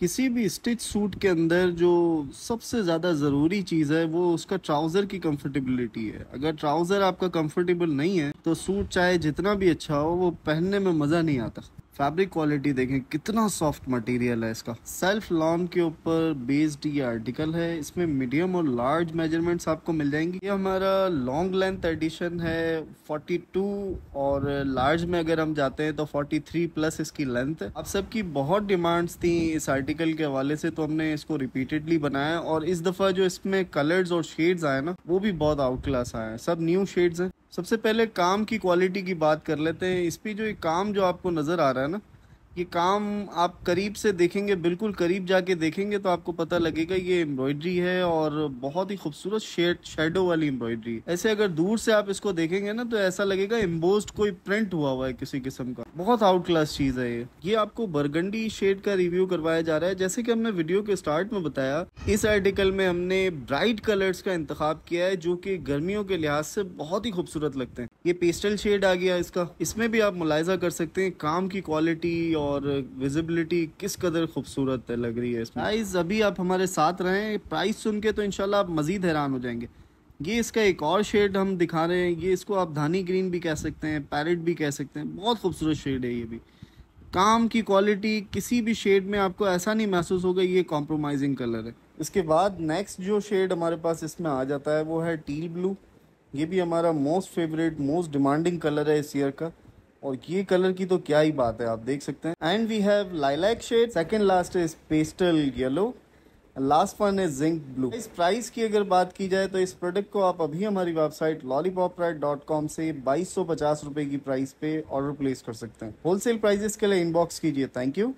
किसी भी stitch suit के अंदर जो सबसे ज़्यादा ज़रूरी चीज़ है वो उसका ट्राउज़र की कंफर्टेबिलिटी है अगर ट्राउज़र आपका कंफर्टेबल नहीं है तो सूट चाहे जितना भी अच्छा हो वो पहनने में मज़ा नहीं आता फैब्रिक क्वालिटी देखें कितना सॉफ्ट मटेरियल है इसका सेल्फ लॉन के ऊपर बेस्ड ये आर्टिकल है इसमें मीडियम और लार्ज मेजरमेंट्स आपको मिल जाएंगी ये हमारा लॉन्ग लेंथ एडिशन है 42 और लार्ज में अगर हम जाते हैं तो 43 प्लस इसकी लेंथ आप सबकी बहुत डिमांड्स थी इस आर्टिकल के हवाले से तो हमने इसको रिपीटेडली बनाया और इस दफ़ा जो इसमें कलर्स और शेड्स आए ना वो भी बहुत आउट क्लास आए हैं सब न्यू शेड्स हैं सबसे पहले काम की क्वालिटी की बात कर लेते हैं इस पर जो ये काम जो आपको नज़र आ रहा है ना ये काम आप करीब से देखेंगे बिल्कुल करीब जाके देखेंगे तो आपको पता लगेगा ये एम्ब्रॉयडरी है और बहुत ही खूबसूरत शेड शेडो वाली एम्ब्रॉयडरी ऐसे अगर दूर से आप इसको देखेंगे ना तो ऐसा लगेगा एम्बोस्ड कोई प्रिंट हुआ हुआ है किसी किस्म का बहुत आउट क्लास चीज है ये ये आपको बरगंडी शेड का रिव्यू करवाया जा रहा है जैसे कि हमने वीडियो के स्टार्ट में बताया इस आर्टिकल में हमने ब्राइट कलर्स का इंतखब किया है जो की गर्मियों के लिहाज से बहुत ही खूबसूरत लगते हैं ये पेस्टल शेड आ गया इसका इसमें भी आप मुलायजा कर सकते हैं काम की क्वालिटी और और विजिबिलिटी किस कदर खूबसूरत लग रही है प्राइस अभी आप हमारे साथ रहें प्राइस सुन के तो इनशाला आप मज़ीद हैरान हो जाएंगे ये इसका एक और शेड हम दिखा रहे हैं ये इसको आप धानी ग्रीन भी कह सकते हैं पैरेट भी कह सकते हैं बहुत खूबसूरत शेड है ये भी काम की क्वालिटी किसी भी शेड में आपको ऐसा नहीं महसूस होगा ये कॉम्प्रोमाइजिंग कलर है इसके बाद नेक्स्ट जो शेड हमारे पास इसमें आ जाता है वो है टील ब्लू ये भी हमारा most favourite most demanding colour है इस ईयर का और ये कलर की तो क्या ही बात है आप देख सकते हैं and we have lilac shade second last is pastel yellow last one is zinc blue इस प्राइस की अगर बात की जाए तो इस प्रोडक्ट को आप अभी हमारी वेबसाइट लॉलीपॉप डॉट कॉम से बाईस सौ पचास रुपए की प्राइस पे ऑर्डर प्लेस कर सकते हैं होलसेल प्राइजेस के लिए इनबॉक्स कीजिए थैंक यू